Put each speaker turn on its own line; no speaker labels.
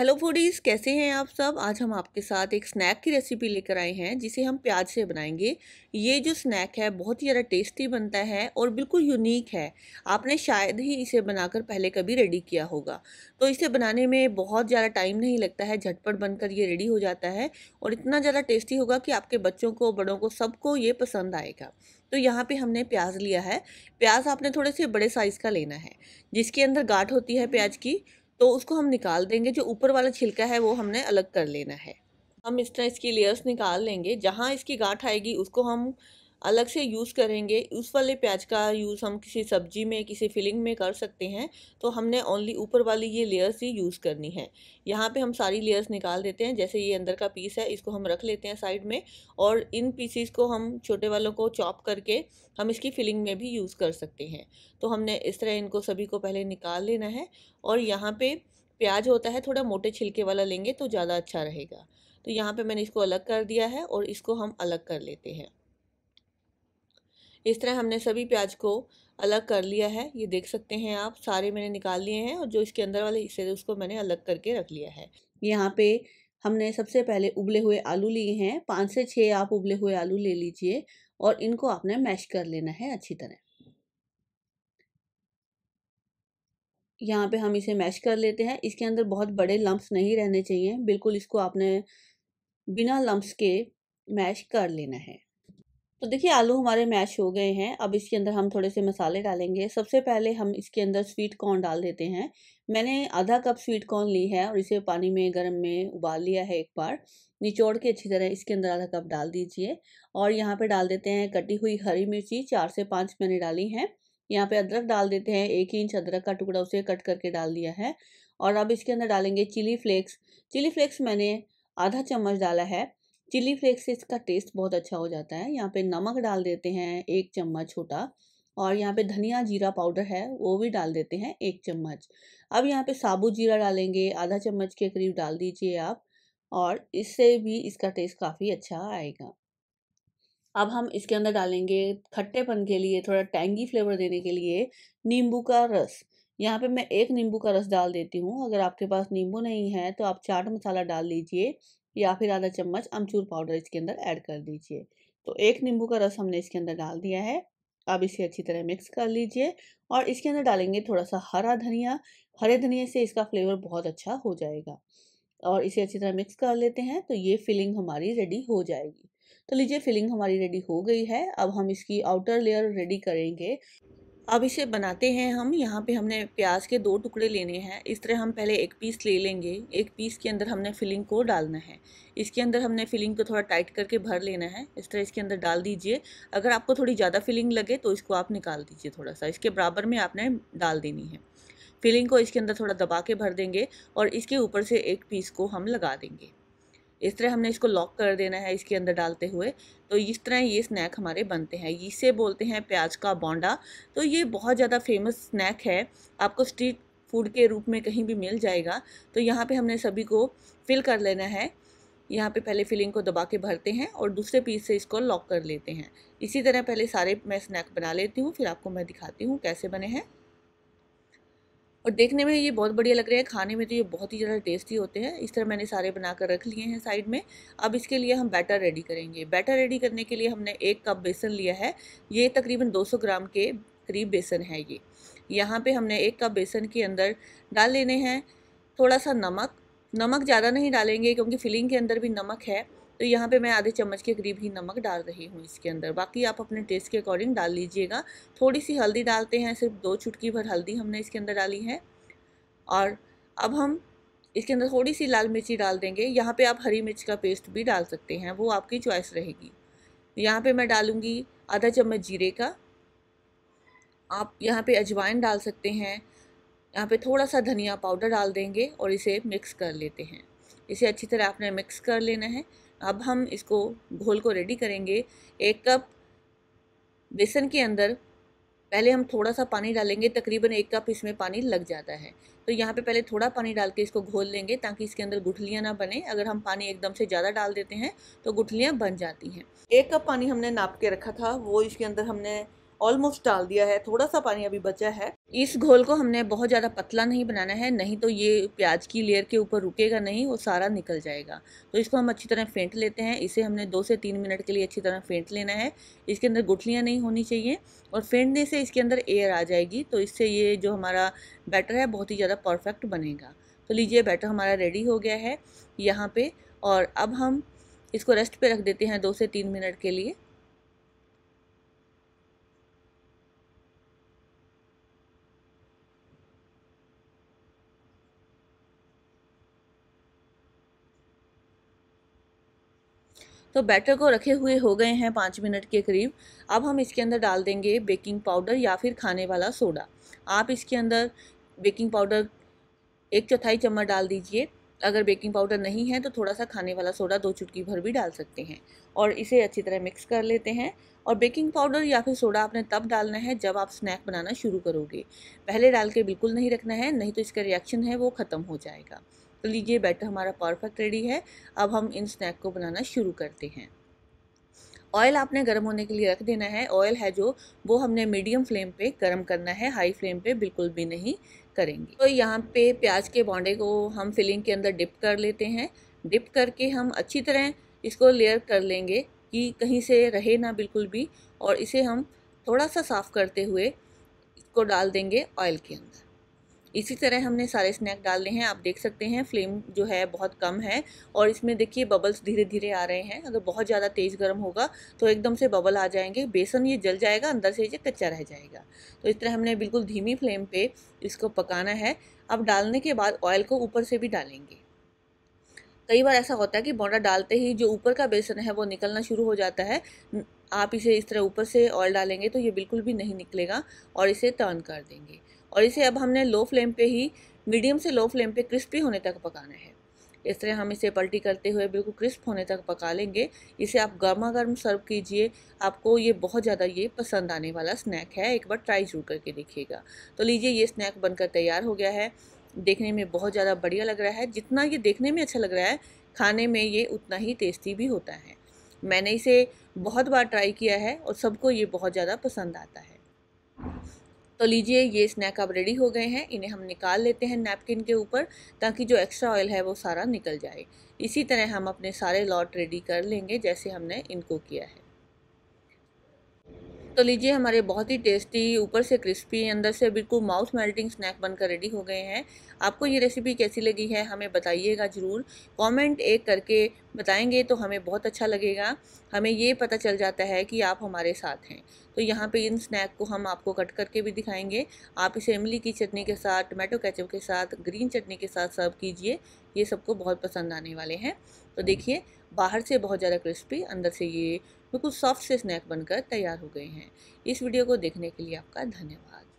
hello foodies कैसे हैं आप सब आज हम आपके साथ एक स्नैक की रेसिपी लेकर आए हैं जिसे हम प्याज से बनाएंगे ये जो स्नैक है बहुत ही ज़्यादा टेस्टी बनता है और बिल्कुल यूनिक है आपने शायद ही इसे बनाकर पहले कभी रेडी किया होगा तो इसे बनाने में बहुत ज़्यादा टाइम नहीं लगता है झटपट बनकर ये रेडी हो जाता है और इतना ज़्यादा टेस्टी होगा कि आपके बच्चों को बड़ों को सबको ये पसंद आएगा तो यहाँ पे हमने प्याज लिया है प्याज आपने थोड़े से बड़े साइज़ का लेना है जिसके अंदर गाठ होती है प्याज की तो उसको हम निकाल देंगे जो ऊपर वाला छिलका है वो हमने अलग कर लेना है हम इस तरह इसकी लेयर्स निकाल लेंगे जहाँ इसकी गांठ आएगी उसको हम अलग से यूज़ करेंगे उस वाले प्याज का यूज़ हम किसी सब्जी में किसी फिलिंग में कर सकते हैं तो हमने ओनली ऊपर वाली ये लेयर्स ही यूज़ करनी है यहाँ पे हम सारी लेयर्स निकाल देते हैं जैसे ये अंदर का पीस है इसको हम रख लेते हैं साइड में और इन पीसीस को हम छोटे वालों को चॉप करके हम इसकी फिलिंग में भी यूज़ कर सकते हैं तो हमने इस तरह इनको सभी को पहले निकाल लेना है और यहाँ पर प्याज होता है थोड़ा मोटे छिलके वाला लेंगे तो ज़्यादा अच्छा रहेगा तो यहाँ पे मैंने इसको अलग कर दिया है और इसको हम अलग कर लेते हैं इस तरह हमने सभी प्याज को अलग कर लिया है ये देख सकते हैं आप सारे मैंने निकाल लिए हैं और जो इसके अंदर वाले हिस्से थे उसको मैंने अलग करके रख लिया है यहाँ पे हमने सबसे पहले उबले हुए आलू लिए हैं पाँच से छः आप उबले हुए आलू ले लीजिए और इनको आपने मैश कर लेना है अच्छी तरह यहाँ पे हम इसे मैश कर लेते हैं इसके अंदर बहुत बड़े लम्ब्स नहीं रहने चाहिए बिल्कुल इसको आपने बिना लम्ब्स के मैश कर लेना है तो देखिए आलू हमारे मैश हो गए हैं अब इसके अंदर हम थोड़े से मसाले डालेंगे सबसे पहले हम इसके अंदर स्वीट कॉर्न डाल देते हैं मैंने आधा कप स्वीट कॉर्न ली है और इसे पानी में गर्म में उबाल लिया है एक बार निचोड़ के अच्छी तरह इसके अंदर आधा कप डाल दीजिए और यहाँ पर डाल देते हैं कटी हुई हरी मिर्ची चार से पाँच मैंने डाली है यहाँ पर अदरक डाल देते हैं एक इंच अदरक का टुकड़ा उसे कट करके डाल दिया है और अब इसके अंदर डालेंगे चिली फ्लेक्स चिली फ्लेक्स मैंने आधा चम्मच डाला है चिली फ्लेक्स से इसका टेस्ट बहुत अच्छा हो जाता है यहाँ पे नमक डाल देते हैं एक चम्मच छोटा और यहाँ पे धनिया जीरा पाउडर है वो भी डाल देते हैं एक चम्मच अब यहाँ पे साबुत जीरा डालेंगे आधा चम्मच के करीब डाल दीजिए आप और इससे भी इसका टेस्ट काफ़ी अच्छा आएगा अब हम इसके अंदर डालेंगे खट्टेपन के लिए थोड़ा टैंगी फ्लेवर देने के लिए नींबू का रस यहाँ पे मैं एक नींबू का रस डाल देती हूँ अगर आपके पास नींबू नहीं है तो आप चाट मसाला डाल लीजिए या फिर आधा चम्मच अमचूर पाउडर इसके अंदर ऐड कर दीजिए तो एक नींबू का रस हमने इसके अंदर डाल दिया है अब इसे अच्छी तरह मिक्स कर लीजिए और इसके अंदर डालेंगे थोड़ा सा हरा धनिया हरे धनिया से इसका फ्लेवर बहुत अच्छा हो जाएगा और इसे अच्छी तरह मिक्स कर लेते हैं तो ये फिलिंग हमारी रेडी हो जाएगी तो लीजिए फिलिंग हमारी रेडी हो गई है अब हम इसकी आउटर लेयर रेडी करेंगे अब इसे बनाते हैं हम यहाँ पे हमने प्याज के दो टुकड़े लेने हैं इस तरह हम पहले एक पीस ले लेंगे एक पीस के अंदर हमने फिलिंग को डालना है इसके अंदर हमने फिलिंग को थोड़ा टाइट करके भर लेना है इस तरह इसके अंदर डाल दीजिए अगर आपको थोड़ी ज़्यादा फिलिंग लगे तो इसको आप निकाल दीजिए थोड़ा सा इसके बराबर में आपने डाल देनी है फिलिंग को इसके अंदर थोड़ा दबा के भर देंगे और इसके ऊपर से एक पीस को हम लगा देंगे इस तरह हमने इसको लॉक कर देना है इसके अंदर डालते हुए तो इस तरह ये स्नैक हमारे बनते हैं इसे बोलते हैं प्याज का बोंडा तो ये बहुत ज़्यादा फेमस स्नैक है आपको स्ट्रीट फूड के रूप में कहीं भी मिल जाएगा तो यहाँ पे हमने सभी को फिल कर लेना है यहाँ पे पहले फिलिंग को दबा के भरते हैं और दूसरे पीस से इसको लॉक कर लेते हैं इसी तरह पहले सारे मैं स्नैक बना लेती हूँ फिर आपको मैं दिखाती हूँ कैसे बने हैं और देखने में ये बहुत बढ़िया लग रहे हैं खाने में तो ये बहुत ही ज़्यादा टेस्टी होते हैं इस तरह मैंने सारे बना कर रख लिए हैं साइड में अब इसके लिए हम बैटर रेडी करेंगे बैटर रेडी करने के लिए हमने एक कप बेसन लिया है ये तकरीबन 200 ग्राम के करीब बेसन है ये यहाँ पे हमने एक कप बेसन के अंदर डाल लेने हैं थोड़ा सा नमक नमक ज़्यादा नहीं डालेंगे क्योंकि फिलिंग के अंदर भी नमक है तो यहाँ पे मैं आधे चम्मच के करीब ही नमक डाल रही हूँ इसके अंदर बाकी आप अपने टेस्ट के अकॉर्डिंग डाल लीजिएगा थोड़ी सी हल्दी डालते हैं सिर्फ दो चुटकी भर हल्दी हमने इसके अंदर डाली है और अब हम इसके अंदर थोड़ी सी लाल मिर्ची डाल देंगे यहाँ पर आप हरी मिर्च का पेस्ट भी डाल सकते हैं वो आपकी चॉइस रहेगी यहाँ पर मैं डालूँगी आधा चम्मच जीरे का आप यहाँ पर अजवाइन डाल सकते हैं यहाँ पे थोड़ा सा धनिया पाउडर डाल देंगे और इसे मिक्स कर लेते हैं इसे अच्छी तरह आपने मिक्स कर लेना है अब हम इसको घोल को रेडी करेंगे एक कप बेसन के अंदर पहले हम थोड़ा सा पानी डालेंगे तकरीबन एक कप इसमें पानी लग जाता है तो यहाँ पे पहले थोड़ा पानी डाल के इसको घोल लेंगे ताकि इसके अंदर गुठलियाँ ना बने अगर हम पानी एकदम से ज़्यादा डाल देते हैं तो गुठलियाँ बन जाती हैं एक कप पानी हमने नाप के रखा था वो इसके अंदर हमने ऑलमोस्ट डाल दिया है थोड़ा सा पानी अभी बचा है इस घोल को हमने बहुत ज़्यादा पतला नहीं बनाना है नहीं तो ये प्याज की लेयर के ऊपर रुकेगा नहीं वो सारा निकल जाएगा तो इसको हम अच्छी तरह फेंट लेते हैं इसे हमने दो से तीन मिनट के लिए अच्छी तरह फेंट लेना है इसके अंदर गुठलियाँ नहीं होनी चाहिए और फेंटने से इसके अंदर एयर आ जाएगी तो इससे ये जो हमारा बैटर है बहुत ही ज़्यादा परफेक्ट बनेगा तो लीजिए बैटर हमारा रेडी हो गया है यहाँ पर और अब हम इसको रेस्ट पे रख देते हैं दो से तीन मिनट के लिए तो बैटर को रखे हुए हो गए हैं पाँच मिनट के करीब अब हम इसके अंदर डाल देंगे बेकिंग पाउडर या फिर खाने वाला सोडा आप इसके अंदर बेकिंग पाउडर एक चौथाई चम्मच डाल दीजिए अगर बेकिंग पाउडर नहीं है तो थोड़ा सा खाने वाला सोडा दो चुटकी भर भी डाल सकते हैं और इसे अच्छी तरह मिक्स कर लेते हैं और बेकिंग पाउडर या फिर सोडा आपने तब डालना है जब आप स्नैक बनाना शुरू करोगे पहले डाल के बिल्कुल नहीं रखना है नहीं तो इसका रिएक्शन है वो ख़त्म हो जाएगा तो लीजिए बैटर हमारा परफेक्ट रेडी है अब हम इन स्नैक को बनाना शुरू करते हैं ऑयल आपने गर्म होने के लिए रख देना है ऑयल है जो वो हमने मीडियम फ्लेम पे गर्म करना है हाई फ्लेम पे बिल्कुल भी नहीं करेंगे तो यहाँ पे प्याज के बॉन्डे को हम फिलिंग के अंदर डिप कर लेते हैं डिप करके हम अच्छी तरह इसको लेयर कर लेंगे कि कहीं से रहे ना बिल्कुल भी और इसे हम थोड़ा सा साफ़ करते हुए इसको डाल देंगे ऑयल के अंदर इसी तरह हमने सारे स्नैक डालने हैं आप देख सकते हैं फ्लेम जो है बहुत कम है और इसमें देखिए बबल्स धीरे धीरे आ रहे हैं अगर बहुत ज़्यादा तेज़ गर्म होगा तो एकदम से बबल आ जाएंगे बेसन ये जल जाएगा अंदर से ये कच्चा रह जाएगा तो इस तरह हमने बिल्कुल धीमी फ्लेम पर इसको पकाना है अब डालने के बाद ऑयल को ऊपर से भी डालेंगे कई बार ऐसा होता है कि बोंडा डालते ही जो ऊपर का बेसन है वो निकलना शुरू हो जाता है आप इसे इस तरह ऊपर से ऑयल डालेंगे तो ये बिल्कुल भी नहीं निकलेगा और इसे टर्न कर देंगे और इसे अब हमने लो फ्लेम पे ही मीडियम से लो फ्लेम पे क्रिस्पी होने तक पकाना है इस तरह हम इसे पलटी करते हुए बिल्कुल क्रिस्प होने तक पका लेंगे इसे आप गर्मा गर्म सर्व कीजिए आपको ये बहुत ज़्यादा ये पसंद आने वाला स्नैक है एक बार ट्राई जरूर करके देखिएगा तो लीजिए ये स्नैक बनकर तैयार हो गया है देखने में बहुत ज़्यादा बढ़िया लग रहा है जितना ये देखने में अच्छा लग रहा है खाने में ये उतना ही टेस्टी भी होता है मैंने इसे बहुत बार ट्राई किया है और सबको ये बहुत ज़्यादा पसंद आता है तो लीजिए ये स्नैक अब रेडी हो गए हैं इन्हें हम निकाल लेते हैं नैपकिन के ऊपर ताकि जो एक्स्ट्रा ऑयल है वो सारा निकल जाए इसी तरह हम अपने सारे लॉट रेडी कर लेंगे जैसे हमने इनको किया है तो लीजिए हमारे बहुत ही टेस्टी ऊपर से क्रिस्पी अंदर से बिल्कुल माउथ मेल्टिंग स्नैक बनकर रेडी हो गए हैं आपको ये रेसिपी कैसी लगी है हमें बताइएगा ज़रूर कमेंट एक करके बताएंगे तो हमें बहुत अच्छा लगेगा हमें ये पता चल जाता है कि आप हमारे साथ हैं तो यहाँ पे इन स्नैक को हम आपको कट करके भी दिखाएंगे आप इसे इमली की चटनी के साथ टमाटो कैचअप के साथ ग्रीन चटनी के साथ सर्व कीजिए ये सबको बहुत पसंद आने वाले हैं तो देखिए बाहर से बहुत ज़्यादा क्रिस्पी अंदर से ये बिल्कुल सॉफ्ट से स्नैक बनकर तैयार हो गए हैं इस वीडियो को देखने के लिए आपका धन्यवाद